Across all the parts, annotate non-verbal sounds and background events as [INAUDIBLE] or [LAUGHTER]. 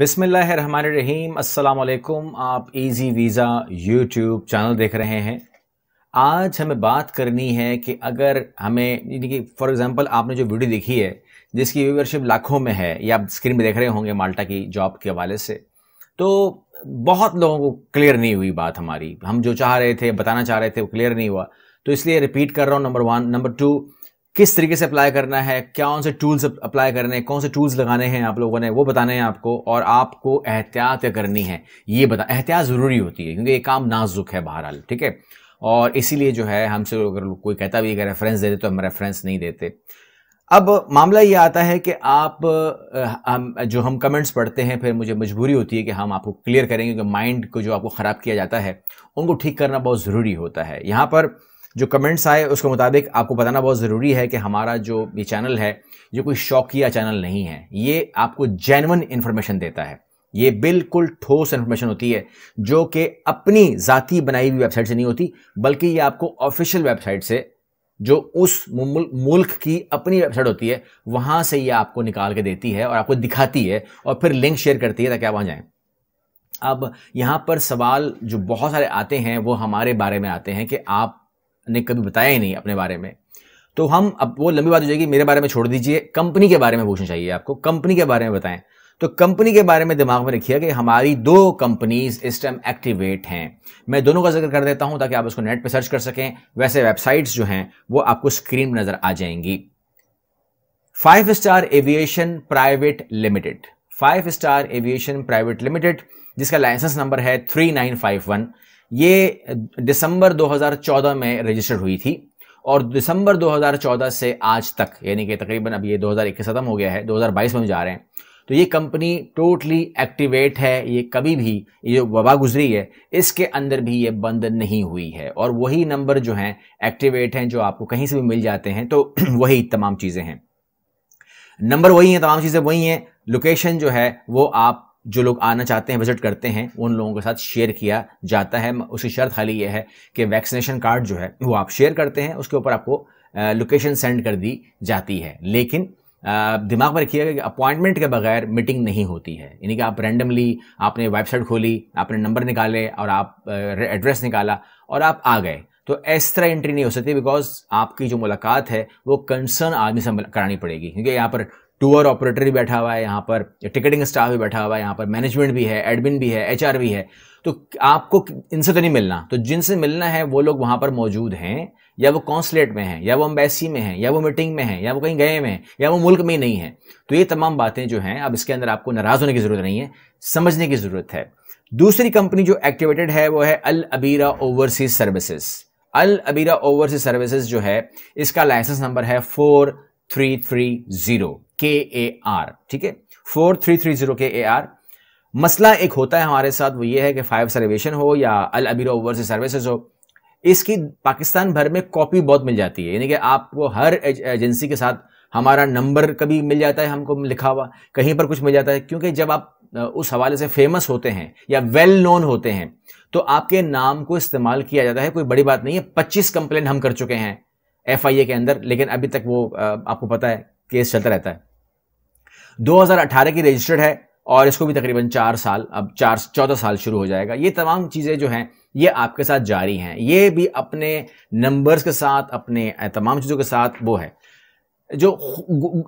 बिसमीम अल्लाम आप इजी वीज़ा यूट्यूब चैनल देख रहे हैं आज हमें बात करनी है कि अगर हमें यानी कि फॉर एग्ज़ाम्पल आपने जो वीडियो देखी है जिसकी व्यूवरशिप लाखों में है या आप स्क्रीन पर देख रहे होंगे माल्टा की जॉब के हवाले से तो बहुत लोगों को क्लियर नहीं हुई बात हमारी हम जो चाह रहे थे बताना चाह रहे थे वो क्लियर नहीं हुआ तो इसलिए रिपीट कर रहा हूँ नंबर वन नंबर टू किस तरीके से अप्लाई करना है कौन से टूल्स अप्लाई करने हैं कौन से टूल्स लगाने हैं आप लोगों ने वो बताने हैं आपको और आपको एहतियात करनी है ये बता एहतियात ज़रूरी होती है क्योंकि ये काम नाजुक है बहरहाल ठीक है और इसीलिए जो है हमसे अगर कोई कहता भी अगर रेफरेंस दे दे तो हम रेफरेंस नहीं देते अब मामला ये आता है कि आप हम जो हम कमेंट्स पढ़ते हैं फिर मुझे मजबूरी होती है कि हम आपको क्लियर करेंगे कि माइंड को जो आपको ख़राब किया जाता है उनको ठीक करना बहुत ज़रूरी होता है यहाँ पर जो कमेंट्स आए उसके मुताबिक आपको बताना बहुत ज़रूरी है कि हमारा जो ये चैनल है ये कोई शौकिया चैनल नहीं है ये आपको जेनवन इन्फॉर्मेशन देता है ये बिल्कुल ठोस इन्फॉर्मेशन होती है जो कि अपनी ज़ाती बनाई हुई वेबसाइट से नहीं होती बल्कि ये आपको ऑफिशियल वेबसाइट से जो उस मुल्क की अपनी वेबसाइट होती है वहाँ से ये आपको निकाल के देती है और आपको दिखाती है और फिर लिंक शेयर करती है ताकि आप वहाँ जाएँ अब यहाँ पर सवाल जो बहुत सारे आते हैं वो हमारे बारे में आते हैं कि आप ने कभी बताया ही नहीं अपने बारे में तो हम अब वो लंबी बात हो जाएगी मेरे बारे में छोड़ दीजिए कंपनी के बारे में पूछना चाहिए आपको कंपनी के बारे में बताएं तो कंपनी के बारे में दिमाग में रखिए कि हमारी दो कंपनीज इस टाइम एक्टिवेट हैं मैं दोनों का जिक्र कर देता हूं ताकि आप उसको नेट पर सर्च कर सकें वैसे वेबसाइट्स जो हैं वो आपको स्क्रीन में नजर आ जाएंगी five star aviation private limited five star aviation private limited जिसका लाइसेंस नंबर है थ्री नाइन फाइव वन ये दिसंबर 2014 में रजिस्टर्ड हुई थी और दिसंबर 2014 से आज तक यानी कि तकरीबन अब ये 2021 खत्म हो गया है 2022 में जा रहे हैं तो ये कंपनी टोटली एक्टिवेट है ये कभी भी ये वबा गुजरी है इसके अंदर भी ये बंद नहीं हुई है और वही नंबर जो हैं एक्टिवेट हैं जो आपको कहीं से भी मिल जाते हैं तो [CLEARS THROAT] वही तमाम चीज़ें हैं नंबर वही हैं तमाम चीज़ें वही हैं लोकेशन जो है वो आप जो लोग आना चाहते हैं विजिट करते हैं उन लोगों के साथ शेयर किया जाता है उसकी शर्त खाली ये है कि वैक्सीनेशन कार्ड जो है वो आप शेयर करते हैं उसके ऊपर आपको लोकेशन सेंड कर दी जाती है लेकिन दिमाग में रखिएगा कि अपॉइंटमेंट के बगैर मीटिंग नहीं होती है यानी कि आप रैंडमली आपने वेबसाइट खोली आपने नंबर निकाले और आप एड्रेस निकाला और आप आ गए तो इस तरह एंट्री नहीं हो सकती बिकॉज आपकी जो मुलाकात है वो कंसर्न आदमी से करानी पड़ेगी क्योंकि यहाँ पर टूर ऑपरेटर भी बैठा हुआ है यहाँ पर टिकटिंग स्टाफ भी बैठा हुआ है यहाँ पर मैनेजमेंट भी है एडमिन भी है एच भी है तो आपको इनसे तो नहीं मिलना तो जिनसे मिलना है वो लोग वहाँ पर मौजूद हैं या वो कौंसलेट में हैं या वो अम्बेसी में हैं या वो मीटिंग में हैं या वो कहीं गए में हैं या वो मुल्क में ही नहीं है तो ये तमाम बातें जो हैं अब इसके अंदर आपको नाराज़ होने की ज़रूरत नहीं है समझने की ज़रूरत है दूसरी कंपनी जो एक्टिवेटेड है वो है Al Abira overseas services Al Abira overseas services जो है इसका लाइसेंस नंबर है four three three zero K A are ठीक है four three three zero K A are मसला एक होता है हमारे साथ वो ये है कि फाइव सर्वेशन हो या अल अबीरो ओवरसी सर्विसेज हो इसकी पाकिस्तान भर में कॉपी बहुत मिल जाती है यानी कि आपको हर एजेंसी के साथ हमारा नंबर कभी मिल जाता है हमको लिखा हुआ कहीं पर कुछ मिल जाता है क्योंकि जब आप उस हवाले से फेमस होते हैं या वेल नोन होते हैं तो आपके नाम को इस्तेमाल किया जाता है कोई बड़ी बात नहीं है पच्चीस कंप्लेन हम कर चुके हैं एफ के अंदर लेकिन अभी तक वो आपको पता है केस चलता रहता है 2018 की रजिस्टर्ड है और इसको भी तकरीबन चार साल अब चार चौदह साल शुरू हो जाएगा ये तमाम चीज़ें जो हैं ये आपके साथ जारी हैं ये भी अपने नंबर्स के साथ अपने तमाम चीज़ों के साथ वो है जो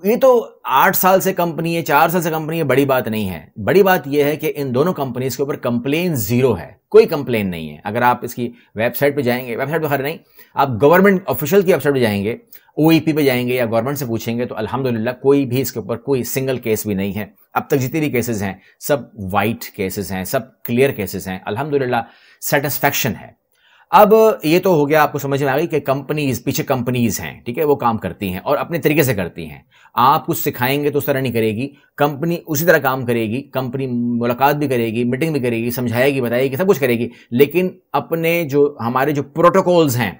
ये तो आठ साल से कंपनी है चार साल से कंपनी है बड़ी बात नहीं है बड़ी बात यह है कि इन दोनों कंपनीज के ऊपर कंप्लेन जीरो है कोई कंप्लेन नहीं है अगर आप इसकी वेबसाइट पे जाएंगे वेबसाइट पर हर नहीं आप गवर्नमेंट ऑफिशियल की वेबसाइट पे जाएंगे ओ e पे जाएंगे या गवर्नमेंट से पूछेंगे तो अल्हम्दुलिल्लाह कोई भी इसके ऊपर कोई सिंगल केस भी नहीं है अब तक जितने भी केसेज हैं सब वाइट केसेज हैं सब क्लियर केसेज हैं अलहमदिल्ला सेटिस्फैक्शन है अब ये तो हो गया आपको समझ में आ गई कि कंपनीज पीछे कंपनीज हैं ठीक है वो काम करती हैं और अपने तरीके से करती हैं आप कुछ सिखाएंगे तो उस तरह नहीं करेगी कंपनी उसी तरह काम करेगी कंपनी मुलाकात भी करेगी मीटिंग भी करेगी समझाएगी बताएगी सब कुछ करेगी लेकिन अपने जो हमारे जो प्रोटोकॉल्स हैं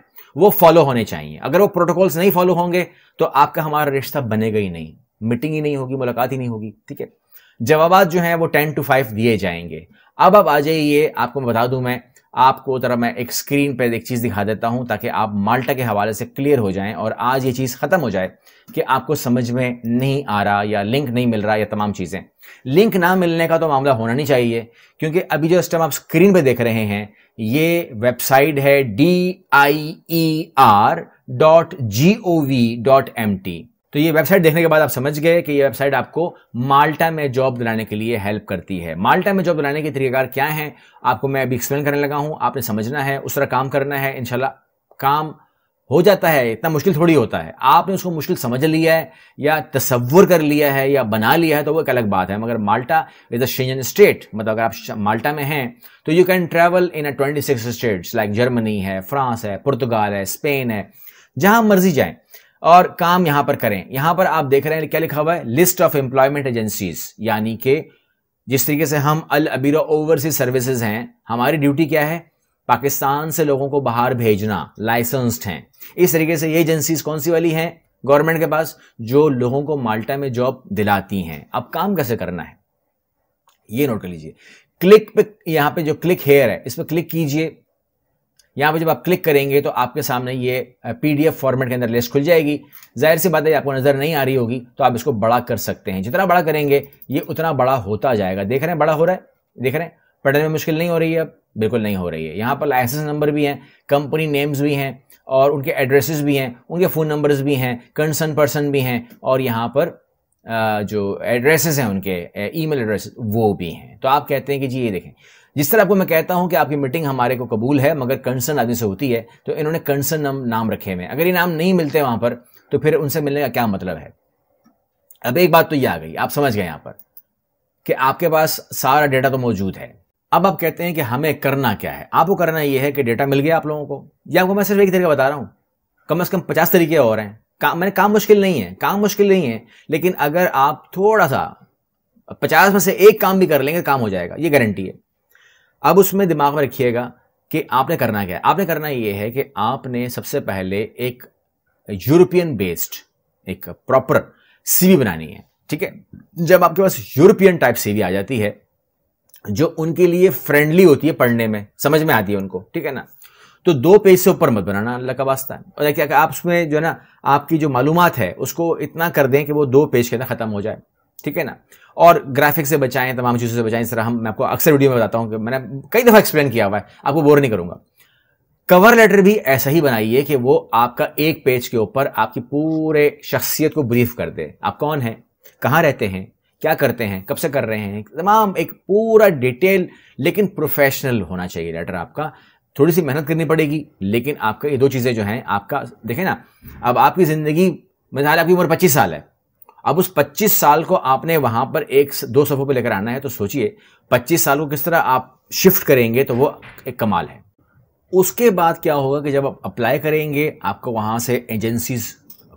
वो फॉलो होने चाहिए अगर वो प्रोटोकॉल्स नहीं फॉलो होंगे तो आपका हमारा रिश्ता बनेगा ही नहीं मीटिंग ही नहीं होगी मुलाकात ही नहीं होगी ठीक है जवाब जो हैं वो टेन टू फाइव दिए जाएंगे अब अब आ जाइए आपको मैं बता दूं मैं आपको ज़रा मैं एक स्क्रीन पर एक चीज़ दिखा देता हूँ ताकि आप माल्टा के हवाले से क्लियर हो जाएं और आज ये चीज़ ख़त्म हो जाए कि आपको समझ में नहीं आ रहा या लिंक नहीं मिल रहा या तमाम चीज़ें लिंक ना मिलने का तो मामला होना नहीं चाहिए क्योंकि अभी जो इस टाइम आप स्क्रीन पर देख रहे हैं ये वेबसाइट है D I E R dot G O V dot M T तो ये वेबसाइट देखने के बाद आप समझ गए कि ये वेबसाइट आपको माल्टा में जॉब दिलाने के लिए हेल्प करती है माल्टा में जॉब दिलाने के तरीक़ार क्या हैं आपको मैं अभी एक्सप्लेन करने लगा हूँ आपने समझना है उस तरह काम करना है इन काम हो जाता है इतना मुश्किल थोड़ी होता है आपने उसको मुश्किल समझ लिया है या तस्वुर कर लिया है या बना लिया है तो वो एक अलग बात है मगर Malta is a Schengen state मतलब अगर आप माल्टा में हैं तो you can travel in a twenty six states like Germany है फ्रांस है पुर्तगाल है स्पेन है जहां मर्जी जाएं और काम यहां पर करें यहां पर आप देख रहे हैं क्या लिखा हुआ है लिस्ट ऑफ एम्प्लॉयमेंट एजेंसीज यानी कि जिस तरीके से हम अल अबीरा ओवरसीज सर्विसेज हैं हमारी ड्यूटी क्या है पाकिस्तान से लोगों को बाहर भेजना लाइसेंस्ड हैं इस तरीके से ये एजेंसीज कौन सी वाली हैं गवर्नमेंट के पास जो लोगों को माल्टा में जॉब दिलाती हैं अब काम कैसे करना है ये नोट कर लीजिए क्लिक पे यहाँ पे जो क्लिक हेयर है इस पर क्लिक कीजिए यहाँ पर जब आप क्लिक करेंगे तो आपके सामने ये पीडीएफ फॉर्मेट के अंदर लिस्ट खुल जाएगी जाहिर सी बात है आपको नज़र नहीं आ रही होगी तो आप इसको बड़ा कर सकते हैं जितना बड़ा करेंगे ये उतना बड़ा होता जाएगा देख रहे हैं बड़ा हो रहा है देख रहे हैं पढ़ने में मुश्किल नहीं हो रही है अब बिल्कुल नहीं हो रही है यहाँ पर लाइसेंस नंबर भी हैं कंपनी नेम्स भी हैं और उनके एड्रेसेस भी हैं उनके फ़ोन नंबर्स भी हैं कंसर्न पर्सन भी हैं और यहाँ पर जो एड्रेसेस हैं उनके ईमेल एड्रेस वो भी हैं तो आप कहते हैं कि जी ये देखें जिस तरह आपको मैं कहता हूं कि आपकी मीटिंग हमारे को कबूल है मगर कंसर्न आदमी से होती है तो इन्होंने कंसर्न नाम नाम रखे हुए अगर ये नाम नहीं मिलते वहां पर तो फिर उनसे मिलने का क्या मतलब है अब एक बात तो ये आ गई आप समझ गए यहां पर कि आपके पास सारा डेटा तो मौजूद है अब आप कहते हैं कि हमें करना क्या है आपको करना यह है कि डेटा मिल गया आप लोगों को या आपको मैं सिर्फ एक तरीके बता रहा हूं कम अज कम पचास तरीके और हैं काम मैंने काम मुश्किल नहीं है काम मुश्किल नहीं है लेकिन अगर आप थोड़ा सा पचास में से एक काम भी कर लेंगे काम हो जाएगा ये गारंटी है अब उसमें दिमाग में रखिएगा कि आपने करना क्या है आपने करना ये है कि आपने सबसे पहले एक यूरोपियन बेस्ड एक प्रॉपर सीवी बनानी है ठीक है जब आपके पास यूरोपियन टाइप सीवी आ जाती है जो उनके लिए फ्रेंडली होती है पढ़ने में समझ में आती है उनको ठीक है ना तो दो पेज से ऊपर मत बनाना अल्लाह का वास्ता और देखिए आप उसमें जो है ना आपकी जो मालूम है उसको इतना कर दें कि वो दो पेज के अंदर खत्म हो जाए ठीक है ना और ग्राफिक्स से बचाएं तमाम चीज़ों से बचाएं इस तरह हम मैं आपको अक्सर वीडियो में बताता हूँ कि मैंने कई दफ़ा एक्सप्लेन किया हुआ है आपको बोर नहीं करूंगा कवर लेटर भी ऐसा ही बनाइए कि वो आपका एक पेज के ऊपर आपकी पूरे शख्सियत को ब्रीफ कर दे आप कौन हैं कहाँ रहते हैं क्या करते हैं कब से कर रहे हैं तमाम एक पूरा डिटेल लेकिन प्रोफेशनल होना चाहिए लेटर आपका थोड़ी सी मेहनत करनी पड़ेगी लेकिन आपका ये दो चीज़ें जो हैं आपका देखें ना अब आपकी ज़िंदगी मिसाल आपकी उम्र पच्चीस साल है अब उस 25 साल को आपने वहां पर एक दो सफ़ों पे लेकर आना है तो सोचिए 25 साल को किस तरह आप शिफ्ट करेंगे तो वो एक कमाल है उसके बाद क्या होगा कि जब आप अप्लाई करेंगे आपको वहाँ से एजेंसीज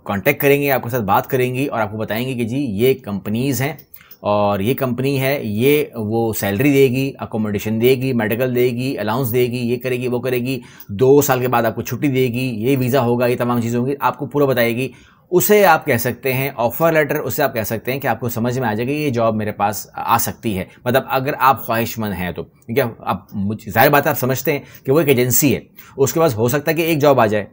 कांटेक्ट करेंगे आपके साथ बात करेंगी और आपको बताएंगे कि जी ये कंपनीज़ हैं और ये कंपनी है ये वो सैलरी देगी अकोमोडेशन देगी मेडिकल देगी अलाउंस देगी ये करेगी वो करेगी दो साल के बाद आपको छुट्टी देगी ये वीज़ा होगा ये तमाम चीज़ें होंगी आपको पूरा बताएगी उसे आप कह सकते हैं ऑफ़र लेटर उसे आप कह सकते हैं कि आपको समझ में आ जाएगा ये जॉब मेरे पास आ सकती है मतलब अगर आप ख्वाहिशमंद हैं तो क्योंकि आप जाहिर बात है आप समझते हैं कि वो एक एजेंसी है उसके पास हो सकता है कि एक जॉब आ जाए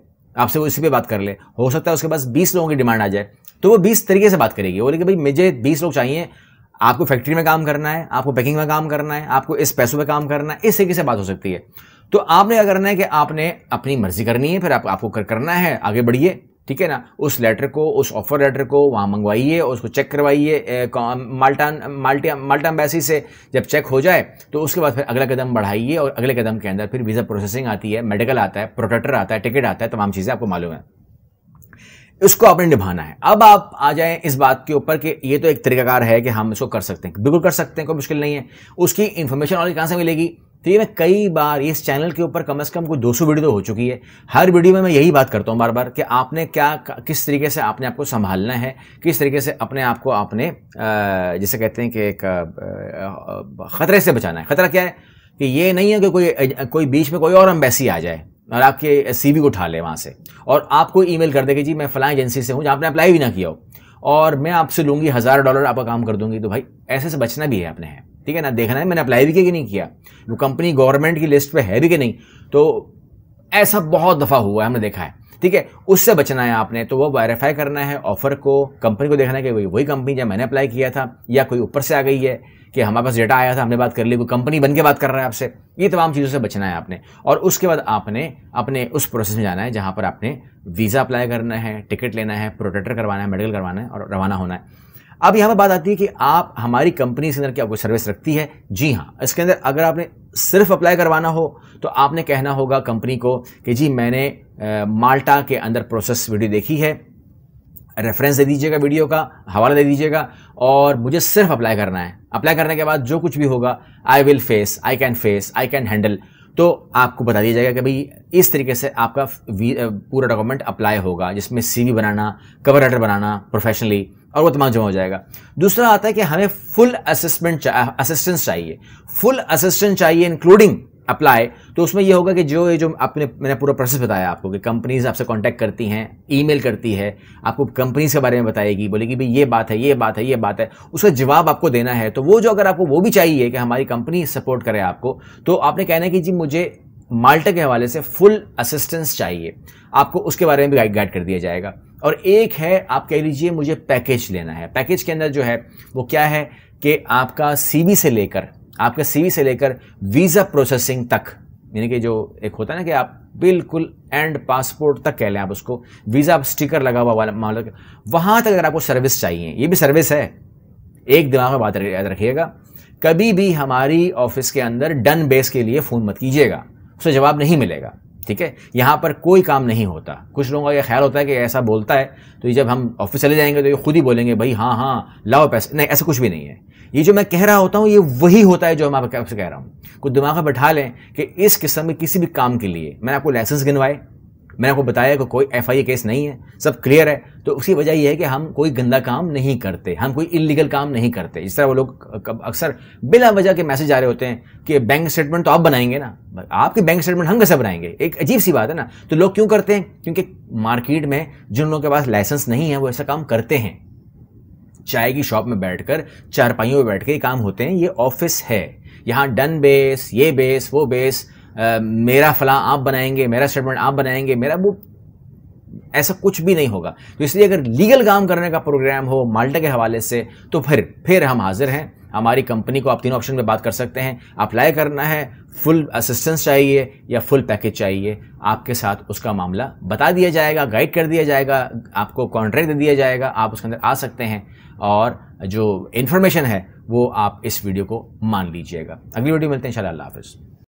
आपसे वो इसी पे बात कर ले हो सकता है उसके पास बीस लोगों की डिमांड आ जाए तो वो बीस तरीके से बात करेगी बोले कि भाई मुझे बीस लोग चाहिए आपको फैक्ट्री में काम करना है आपको पैकिंग में काम करना है आपको इस पैसों में काम करना है इस तरीके से बात हो सकती है तो आपने क्या करना है कि आपने अपनी मर्जी करनी है फिर आप, आपको करना है आगे बढ़िए ठीक है ना उस लेटर को उस ऑफर लेटर को वहाँ मंगवाइए और उसको चेक करवाइए माल्टा माल्टा माल्टा एम्बेसी से जब चेक हो जाए तो उसके बाद फिर अगला कदम बढ़ाइए और अगले कदम के अंदर फिर वीज़ा प्रोसेसिंग आती है मेडिकल आता है प्रोटेक्टर आता है टिकट आता है तमाम चीज़ें आपको मालूम है इसको आपने निभाना है अब आप आ जाए इस बात के ऊपर कि ये तो एक तरीकाकार है कि हम इसको कर सकते हैं बिल्कुल कर सकते हैं कोई मुश्किल नहीं है उसकी इन्फॉर्मेशन और कहाँ से मिलेगी तो ये मैं कई बार इस चैनल के ऊपर कम से कम कोई 200 वीडियो तो हो चुकी है हर वीडियो में मैं यही बात करता हूँ बार बार कि आपने क्या किस तरीके से आपने आपको संभालना है किस तरीके से अपने आप को आपने जैसे कहते हैं कि एक ख़तरे से बचाना है ख़तरा क्या है कि ये नहीं है कि कोई कोई बीच में कोई और एम्बेसी आ जाए और आपके बी को उठा ले वहाँ से और आपको ई मेल कर दे कि जी मैं फ़लाँ एजेंसी से हूँ जहाँ आपने अप्लाई भी ना किया हो और मैं आपसे लूँगी हज़ार डॉलर आपका काम कर दूँगी तो भाई ऐसे से बचना भी है अपने है ठीक है ना देखना है मैंने अप्लाई भी किया कि नहीं किया वो कंपनी गवर्नमेंट की लिस्ट पर है भी कि नहीं तो ऐसा बहुत दफ़ा हुआ है हमने देखा है ठीक है उससे बचना है आपने तो वो वेरीफाई करना है ऑफर को कंपनी को देखना है कि वही वही कंपनी जहाँ मैंने अप्लाई किया था या कोई ऊपर से आ गई है कि हमारे पास डेटा आया था हमने बात कर ली कोई कंपनी बन के बात कर रहा है आपसे ये तमाम चीज़ों से बचना है आपने और उसके बाद आपने अपने उस प्रोसेस में जाना है जहाँ पर आपने वीज़ा अप्लाई करना है टिकट लेना है प्रोटेक्टर करवाना है मेडिकल करवाना है और रवाना होना है अब यहाँ पर बात आती है कि आप हमारी कंपनी के अंदर क्या कोई सर्विस रखती है जी हाँ इसके अंदर अगर आपने सिर्फ अप्लाई करवाना हो तो आपने कहना होगा कंपनी को कि जी मैंने आ, माल्टा के अंदर प्रोसेस वीडियो देखी है रेफरेंस दे दीजिएगा वीडियो का हवाला दे दीजिएगा और मुझे सिर्फ अप्लाई करना है अप्लाई करने के बाद जो कुछ भी होगा I will face I can face I can handle तो आपको बता दिया जाएगा कि भाई इस तरीके से आपका पूरा डॉक्यूमेंट अप्लाई होगा जिसमें सीवी बनाना कवर लेटर बनाना प्रोफेशनली और वो तमाम जमा हो जाएगा दूसरा आता है कि हमें फुल असिस्मेंट असिस्टेंस चाहिए फुल असिस्टेंस चाहिए इंक्लूडिंग अप्लाई तो उसमें ये होगा कि जो ये जो आपने मैंने पूरा प्रोसेस बताया आपको कि कंपनीज आपसे कांटेक्ट करती हैं ईमेल करती है आपको कंपनीज के बारे में बताएगी बोलेगी भाई ये बात है ये बात है ये बात है उसका जवाब आपको देना है तो वो जो अगर आपको वो भी चाहिए कि हमारी कंपनी सपोर्ट करे आपको तो आपने कहना है कि जी मुझे माल्टा के हवाले से फुल असिस्टेंस चाहिए आपको उसके बारे में भी गाइड कर दिया जाएगा और एक है आप कह लीजिए मुझे पैकेज लेना है पैकेज के अंदर जो है वो क्या है कि आपका सी से लेकर आपके सीवी से लेकर वीज़ा प्रोसेसिंग तक यानी कि जो एक होता है ना कि आप बिल्कुल एंड पासपोर्ट तक कह लें आप उसको वीज़ा स्टिकर लगा हुआ वाला लो वहाँ तक अगर आपको सर्विस चाहिए ये भी सर्विस है एक दिमाग में बात याद रखिएगा कभी भी हमारी ऑफिस के अंदर डन बेस के लिए फ़ोन मत कीजिएगा उससे जवाब नहीं मिलेगा ठीक है यहाँ पर कोई काम नहीं होता कुछ लोगों का ये ख्याल होता है कि ऐसा बोलता है तो ये जब हम ऑफिस चले जाएंगे तो ये खुद ही बोलेंगे भाई हाँ हाँ लाओ पैसे नहीं ऐसा कुछ भी नहीं है ये जो मैं कह रहा होता हूँ ये वही होता है जो मैं आपसे कह रहा हूँ कुछ दिमाग में बैठा लें कि इस किस्म में किसी भी काम के लिए मैंने आपको लाइसेंस गिनवाए मैंने आपको बताया कि कोई एफ केस नहीं है सब क्लियर है तो उसकी वजह यह है कि हम कोई गंदा काम नहीं करते हम कोई इलीगल काम नहीं करते इस तरह वो लोग अक्सर बिना वजह के मैसेज आ रहे होते हैं कि बैंक स्टेटमेंट तो आप बनाएंगे ना आपके बैंक स्टेटमेंट हम कैसे बनाएंगे एक अजीब सी बात है ना तो लोग क्यों करते हैं क्योंकि मार्केट में जिन लोगों के पास लाइसेंस नहीं है वो ऐसा काम करते हैं चाय की शॉप में बैठकर चारपाइयों में बैठ के काम होते हैं ये ऑफिस है यहाँ डन बेस ये बेस वो बेस मेरा फला आप बनाएंगे मेरा स्टेटमेंट आप बनाएंगे मेरा वो ऐसा कुछ भी नहीं होगा तो इसलिए अगर लीगल काम करने का प्रोग्राम हो माल्टा के हवाले से तो फिर फिर हम हाजिर हैं हमारी कंपनी को आप तीनों ऑप्शन में बात कर सकते हैं अप्लाई करना है फुल असिस्टेंस चाहिए या फुल पैकेज चाहिए आपके साथ उसका मामला बता दिया जाएगा गाइड कर दिया जाएगा आपको कॉन्ट्रैक्ट दे दिया जाएगा आप उसके अंदर आ सकते हैं और जो इन्फॉर्मेशन है वो आप इस वीडियो को मान लीजिएगा अगली वीडियो मिलते हैं शाला हाफिज़